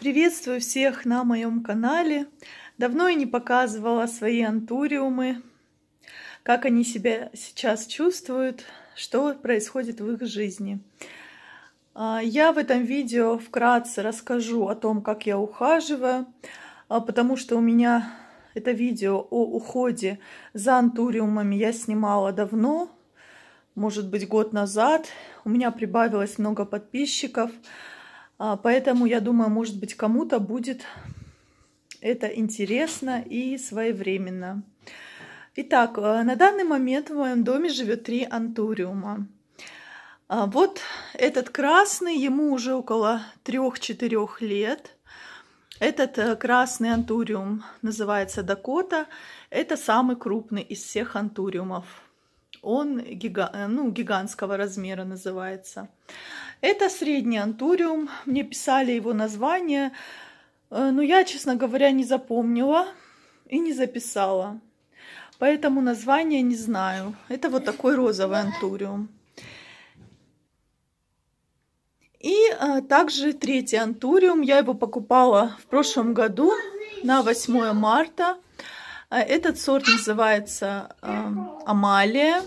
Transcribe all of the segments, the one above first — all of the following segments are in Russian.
Приветствую всех на моем канале. Давно я не показывала свои антуриумы, как они себя сейчас чувствуют, что происходит в их жизни. А, я в этом видео вкратце расскажу о том, как я ухаживаю, а, потому что у меня это видео о уходе за антуриумами я снимала давно, может быть год назад. У меня прибавилось много подписчиков. А, поэтому, я думаю, может быть, кому-то будет это интересно и своевременно. Итак, э, на данный момент в моем доме живет три антуриума. А, вот этот красный, ему уже около 3-4 лет. Этот э, красный антуриум называется Дакота. Это самый крупный из всех антуриумов. Он гига... Э, ну, гигантского размера называется. Это средний антуриум. Мне писали его название, э, но я, честно говоря, не запомнила и не записала. Поэтому название не знаю. Это вот такой розовый антуриум. И а, также третий антуриум. Я его покупала в прошлом году на 8 марта. Э, этот сорт называется э, Амалия.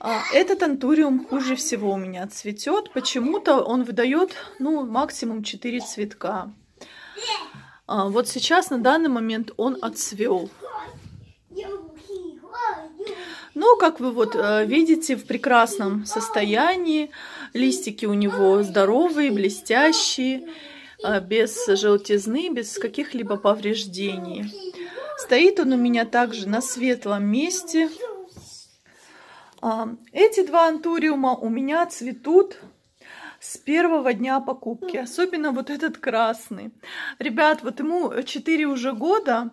А, этот антуриум хуже всего у меня цветет. Почему-то он выдает ну, максимум 4 цветка. А, вот сейчас на данный момент он отцвел. Но, ну, как вы вот э, видите, в прекрасном состоянии. Листики у него здоровые, блестящие, э, без желтизны, без каких-либо повреждений. Стоит он у меня также на светлом месте, а, эти два антуриума у меня цветут с первого дня покупки. Особенно вот этот красный. Ребят, вот ему 4 уже года,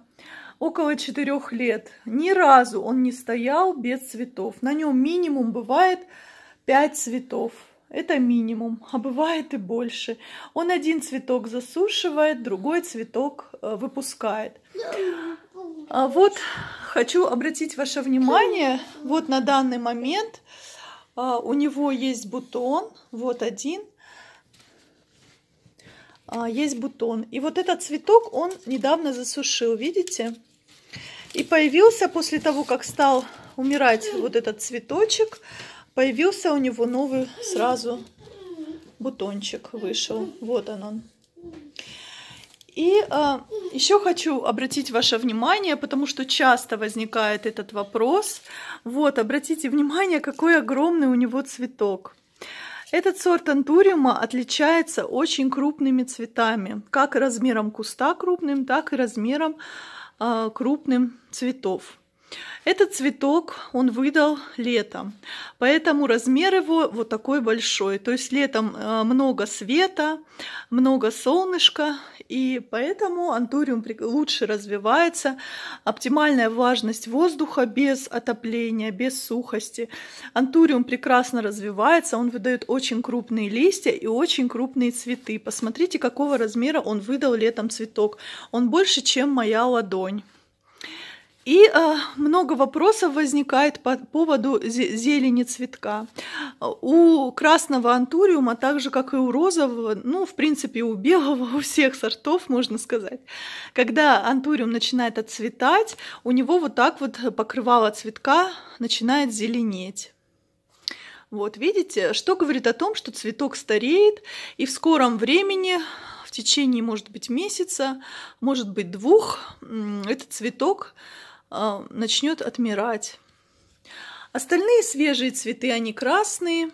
около 4 лет. Ни разу он не стоял без цветов. На нем минимум бывает 5 цветов. Это минимум, а бывает и больше. Он один цветок засушивает, другой цветок э, выпускает. А вот хочу обратить ваше внимание, вот на данный момент а, у него есть бутон, вот один, а, есть бутон. И вот этот цветок он недавно засушил, видите? И появился после того, как стал умирать вот этот цветочек, появился у него новый сразу бутончик вышел. Вот он он. И э, еще хочу обратить ваше внимание, потому что часто возникает этот вопрос. Вот, обратите внимание, какой огромный у него цветок. Этот сорт антуриума отличается очень крупными цветами, как размером куста крупным, так и размером э, крупным цветов. Этот цветок он выдал летом, поэтому размер его вот такой большой. То есть летом э, много света, много солнышка, и поэтому антуриум лучше развивается. Оптимальная влажность воздуха без отопления, без сухости. Антуриум прекрасно развивается, он выдает очень крупные листья и очень крупные цветы. Посмотрите, какого размера он выдал летом цветок. Он больше, чем моя ладонь. И э, много вопросов возникает по поводу зелени цветка. У красного антуриума, а так же как и у розового, ну, в принципе, у белого, у всех сортов, можно сказать, когда антуриум начинает отцветать, у него вот так вот покрывало цветка начинает зеленеть. Вот, видите, что говорит о том, что цветок стареет, и в скором времени в течение, может быть, месяца, может быть, двух, этот цветок а, начнет отмирать. Остальные свежие цветы, они красные.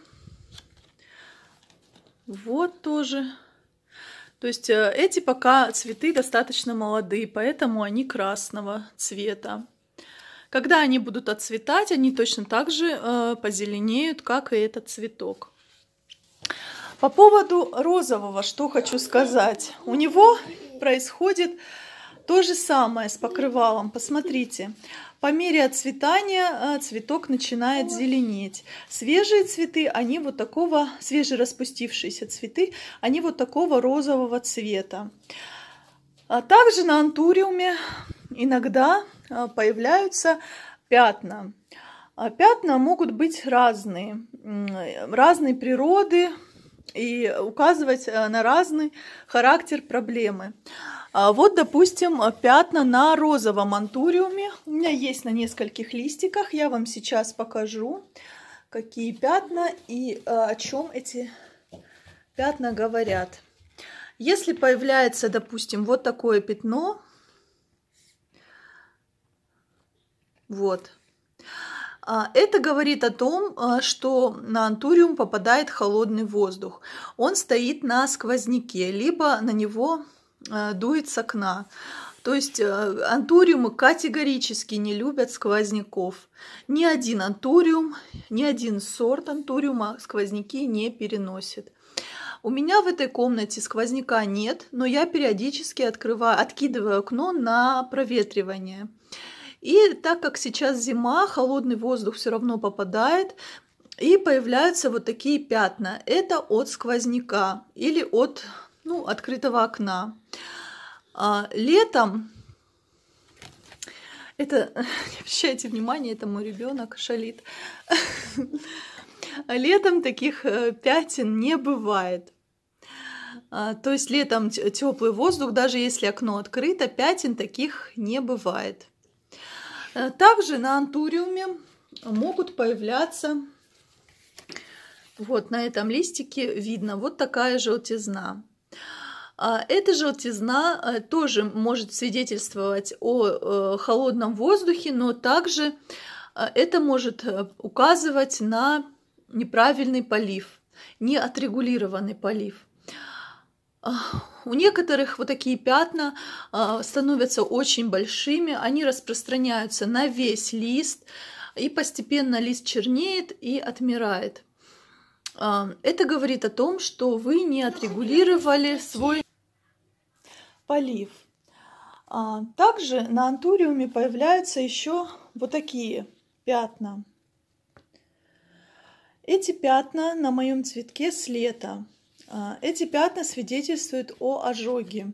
Вот тоже. То есть э, эти пока цветы достаточно молодые, поэтому они красного цвета. Когда они будут отцветать, они точно так же э, позеленеют, как и этот цветок. По поводу розового, что хочу сказать. У него происходит то же самое с покрывалом. Посмотрите, по мере отцветания э, цветок начинает зеленеть. Свежие цветы, они вот такого, свеже распустившиеся цветы, они вот такого розового цвета. А также на антуриуме иногда э, появляются пятна. А пятна могут быть разные, э, разной природы, и указывать э, на разный характер проблемы. А вот, допустим, пятна на розовом антуриуме. У меня есть на нескольких листиках. Я вам сейчас покажу, какие пятна и э, о чем эти пятна говорят. Если появляется, допустим, вот такое пятно, вот, а, это говорит о том, а, что на антуриум попадает холодный воздух. Он стоит на сквозняке, либо на него а, дует с окна. То есть антуриумы категорически не любят сквозняков. Ни один антуриум, ни один сорт антуриума сквозняки не переносит. У меня в этой комнате сквозняка нет, но я периодически открываю, откидываю окно на проветривание. И так как сейчас зима, холодный воздух все равно попадает, и появляются вот такие пятна. Это от сквозняка или от ну, открытого окна. А, летом это не обращайте внимание это мой ребенок шалит. Летом таких э, пятен не бывает. А, то есть летом теплый воздух, даже если окно открыто, пятен таких не бывает. Э, также на антуриуме могут появляться, вот на этом листике видно, вот такая желтизна. А, эта желтизна э, тоже может свидетельствовать о э, холодном воздухе, но также это может указывать на неправильный полив, неотрегулированный полив. А, у некоторых вот такие пятна а, становятся очень большими, они распространяются на весь лист, и постепенно лист чернеет и отмирает. А, это говорит о том, что вы не отрегулировали свой полив. Также на антуриуме появляются еще вот такие пятна. Эти пятна на моем цветке с лета. А, эти пятна свидетельствуют о ожоге.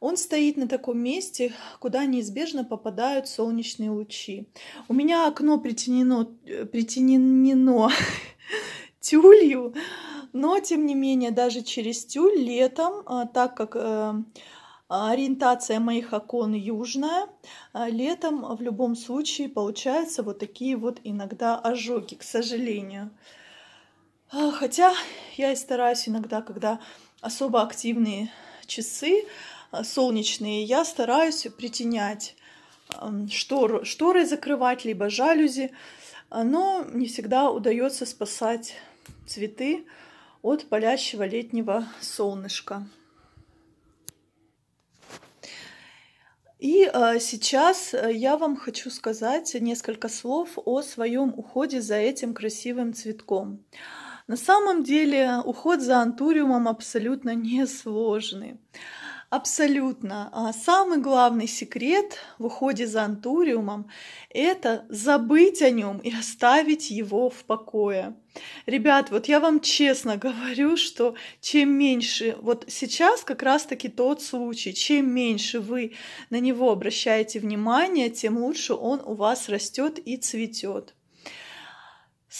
Он стоит на таком месте, куда неизбежно попадают солнечные лучи. У меня окно притенено, э, притенено тюлью, но тем не менее даже через тюль летом, а, так как э, ориентация моих окон южная, а, летом в любом случае получаются вот такие вот иногда ожоги, к сожалению. А, хотя я и стараюсь иногда, когда особо активные часы а, солнечные, я стараюсь притенять шторы, шторы закрывать, либо жалюзи. А, но не всегда удается спасать цветы от палящего летнего солнышка. И сейчас э, я вам хочу сказать несколько слов о своем уходе за этим красивым цветком. На самом деле уход за антуриумом абсолютно несложный. Абсолютно. А самый главный секрет в уходе за антуриумом – это забыть о нем и оставить его в покое. Ребят, вот я вам честно говорю, что чем меньше, вот сейчас как раз-таки тот случай, чем меньше вы на него обращаете внимание, тем лучше он у вас растет и цветет.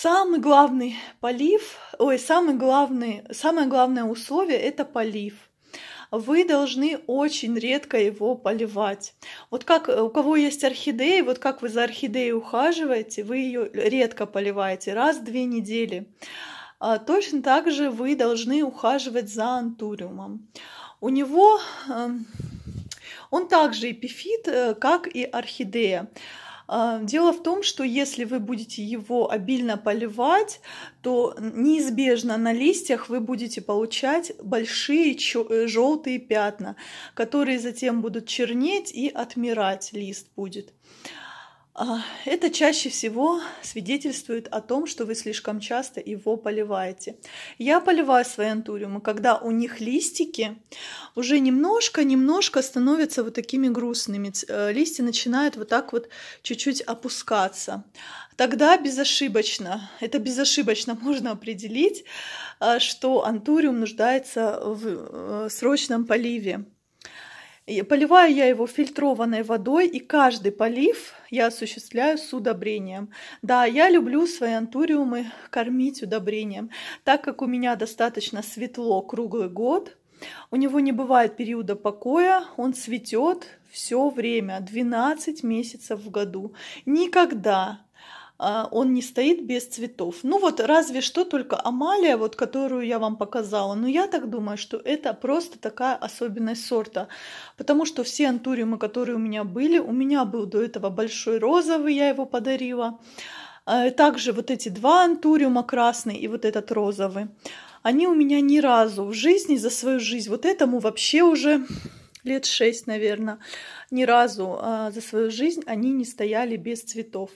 Самый главный полив, ой, самый главный, самое главное условие – это полив – вы должны очень редко его поливать. Вот как у кого есть орхидеи, вот как вы за орхидеей ухаживаете, вы ее редко поливаете, раз в две недели. А точно так же вы должны ухаживать за антуриумом. У него эм, он также эпифит, э, как и орхидея. А, дело в том, что если вы будете его обильно поливать, то неизбежно на листьях вы будете получать большие э, желтые пятна, которые затем будут чернеть и отмирать лист будет. А, это чаще всего свидетельствует о том, что вы слишком часто его поливаете. Я поливаю свои антуриумы, когда у них листики уже немножко-немножко становятся вот такими грустными. Э, листья начинают вот так вот чуть-чуть опускаться. Тогда безошибочно, это безошибочно можно определить, а, что антуриум нуждается в э, срочном поливе. Поливаю я его фильтрованной водой, и каждый полив я осуществляю с удобрением. Да, я люблю свои антуриумы кормить удобрением, так как у меня достаточно светло круглый год, у него не бывает периода покоя, он цветет все время, 12 месяцев в году. Никогда а, он не стоит без цветов. Ну вот разве что только Амалия, вот которую я вам показала. Но я так думаю, что это просто такая особенность сорта. Потому что все антуриумы, которые у меня были, у меня был до этого большой розовый, я его подарила. А, также вот эти два антуриума, красный и вот этот розовый, они у меня ни разу в жизни, за свою жизнь, вот этому вообще уже лет шесть, наверное, ни разу а, за свою жизнь они не стояли без цветов.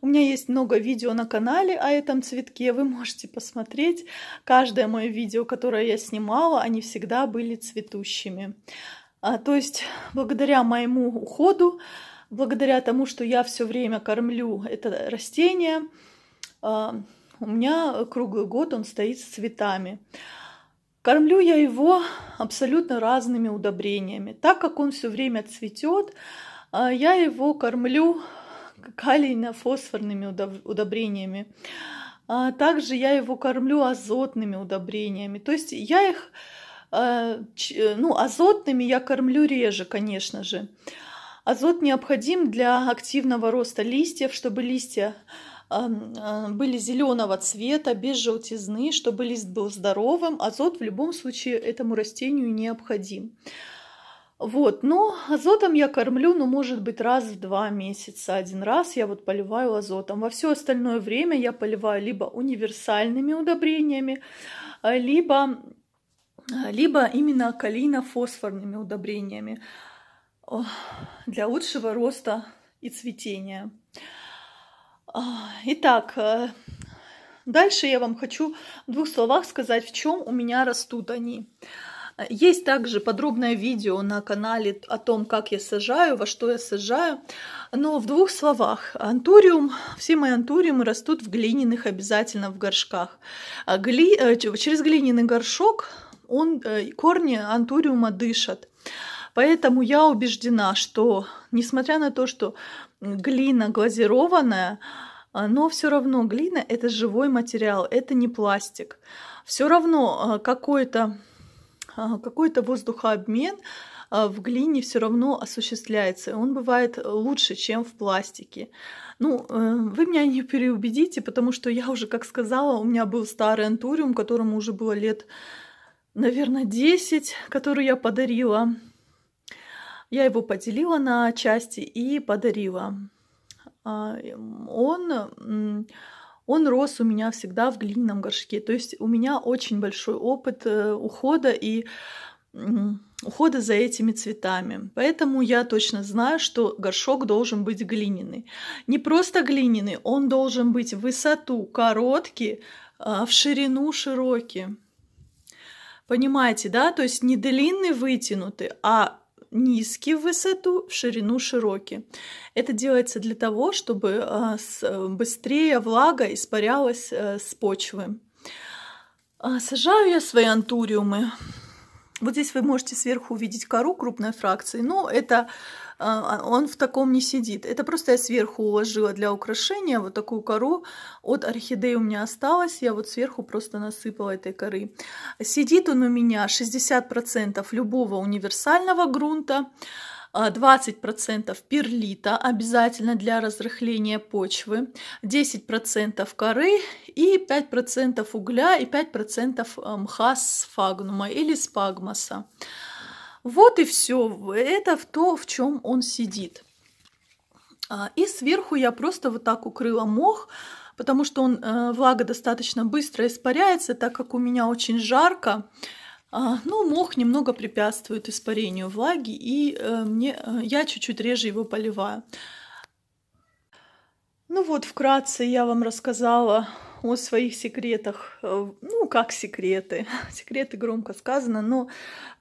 У меня есть много видео на канале о этом цветке, вы можете посмотреть. Каждое мое видео, которое я снимала, они всегда были цветущими. А, то есть благодаря моему уходу, благодаря тому, что я все время кормлю это растение, а, у меня круглый год он стоит с цветами. Кормлю я его абсолютно разными удобрениями. Так как он все время цветет, а, я его кормлю калийно-фосфорными удобрениями. А, также я его кормлю азотными удобрениями. То есть я их, а, ну, азотными я кормлю реже, конечно же. Азот необходим для активного роста листьев, чтобы листья а, были зеленого цвета, без желтизны, чтобы лист был здоровым. Азот в любом случае этому растению необходим. Вот, но азотом я кормлю, ну, может быть, раз в два месяца, один раз я вот поливаю азотом. Во все остальное время я поливаю либо универсальными удобрениями, а, либо, а, либо именно калийно-фосфорными удобрениями для лучшего роста и цветения. Итак, э, дальше я вам хочу в двух словах сказать, в чем у меня растут они. Есть также подробное видео на канале о том, как я сажаю, во что я сажаю. Но в двух словах. Антуриум, все мои антуриумы растут в глиняных обязательно в горшках. А гли... Э, через глиняный горшок он, э, корни антуриума дышат. Поэтому я убеждена, что несмотря на то, что глина глазированная, а, но все равно глина это живой материал, это не пластик. Все равно а, какой-то а, какой-то воздухообмен в глине все равно осуществляется. Он бывает лучше, чем в пластике. Ну, э, вы меня не переубедите, потому что я уже, как сказала, у меня был старый антуриум, которому уже было лет, наверное, 10, который я подарила я его поделила на части и подарила. А, он, он рос у меня всегда в глиняном горшке. То есть у меня очень большой опыт э, ухода и ухода за этими цветами. Поэтому я точно знаю, что горшок должен быть глиняный. Не просто глиняный, он должен быть в высоту короткий, а, в ширину широкий. Понимаете, да? То есть не длинный вытянутый, а низкий в высоту, в ширину широкий. Это делается для того, чтобы э, э, быстрее влага испарялась э, с почвы. А, сажаю я свои антуриумы. Вот здесь вы можете сверху увидеть кору крупной фракции, но это а, а он в таком не сидит. Это просто я сверху уложила для украшения вот такую кору. От орхидеи у меня осталось, я вот сверху просто насыпала этой коры. Сидит он у меня 60% любого универсального грунта. 20% а, перлита обязательно для разрыхления почвы, 10% коры и 5% угля и 5% мха сфагнума или спагмаса. Вот и все. Это в то, в чем он сидит. А, и сверху я просто вот так укрыла мох, потому что он, э, влага достаточно быстро испаряется, так как у меня очень жарко. А, ну, мох немного препятствует испарению влаги, и э, мне, э, я чуть-чуть реже его поливаю. Ну вот, вкратце я вам рассказала о своих секретах, э, ну, как секреты, секреты громко сказано, но,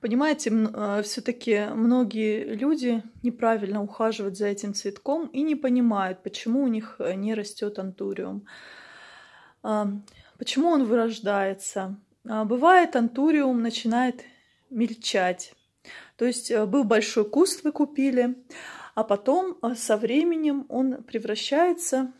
понимаете, э, все-таки многие люди неправильно ухаживают за этим цветком и не понимают, почему у них э, не растет антуриум, а, почему он вырождается. А, бывает, антуриум начинает мельчать. То есть был большой куст, вы купили, а потом со временем он превращается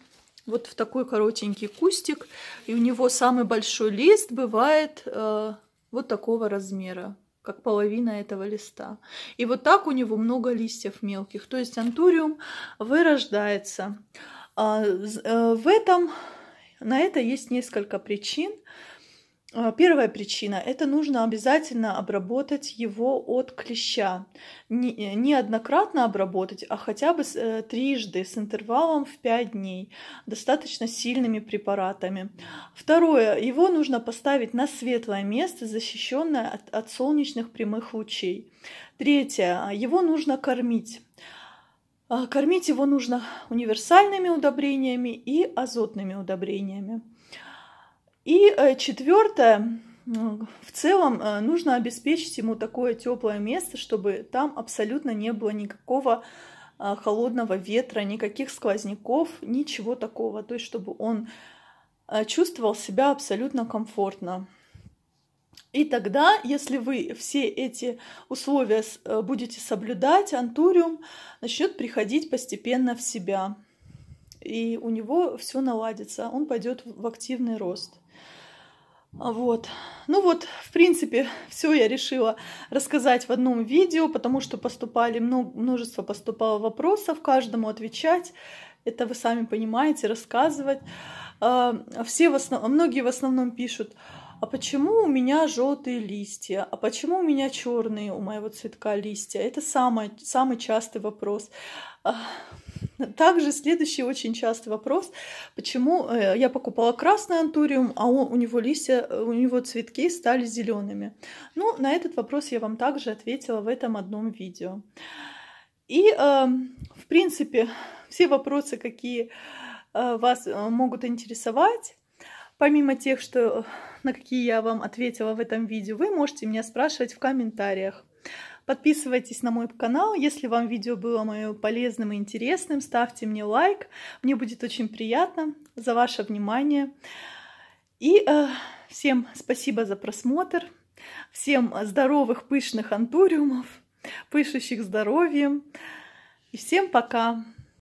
вот в такой коротенький кустик. И у него самый большой лист бывает э, вот такого размера как половина этого листа. И вот так у него много листьев мелких. То есть антуриум вырождается. А, э, в этом, на это есть несколько причин. А, первая причина – это нужно обязательно обработать его от клеща. Не, э, неоднократно обработать, а хотя бы э, трижды с интервалом в 5 дней, достаточно сильными препаратами. Второе – его нужно поставить на светлое место, защищенное от, от солнечных прямых лучей. Третье – его нужно кормить. А, кормить его нужно универсальными удобрениями и азотными удобрениями. И э, четвертое, в целом э, нужно обеспечить ему такое теплое место, чтобы там абсолютно не было никакого э, холодного ветра, никаких сквозняков, ничего такого. То есть, чтобы он чувствовал себя абсолютно комфортно. И тогда, если вы все эти условия будете соблюдать, антуриум начнет приходить постепенно в себя. И у него все наладится, он пойдет в активный рост. Вот. Ну вот, в принципе, все я решила рассказать в одном видео, потому что поступали множество поступало вопросов, каждому отвечать. Это вы сами понимаете, рассказывать. А, все в основ... Многие в основном пишут, а почему у меня желтые листья, а почему у меня черные у моего цветка листья. Это самый, самый частый вопрос. А, также следующий очень частый вопрос. Почему э, я покупала красный антуриум, а у, него листья, э, у него цветки стали зелеными? Ну, на этот вопрос я вам также ответила в этом одном видео. И, эм, в принципе, все вопросы, какие э, вас могут интересовать, помимо тех, что, на какие я вам ответила в этом видео, вы можете меня спрашивать в комментариях. Подписывайтесь на мой канал. Если вам видео было мое полезным и интересным, ставьте мне лайк. Мне будет очень приятно за ваше внимание. И э, всем спасибо за просмотр. Всем здоровых, пышных антуриумов, пышущих здоровьем. И всем пока!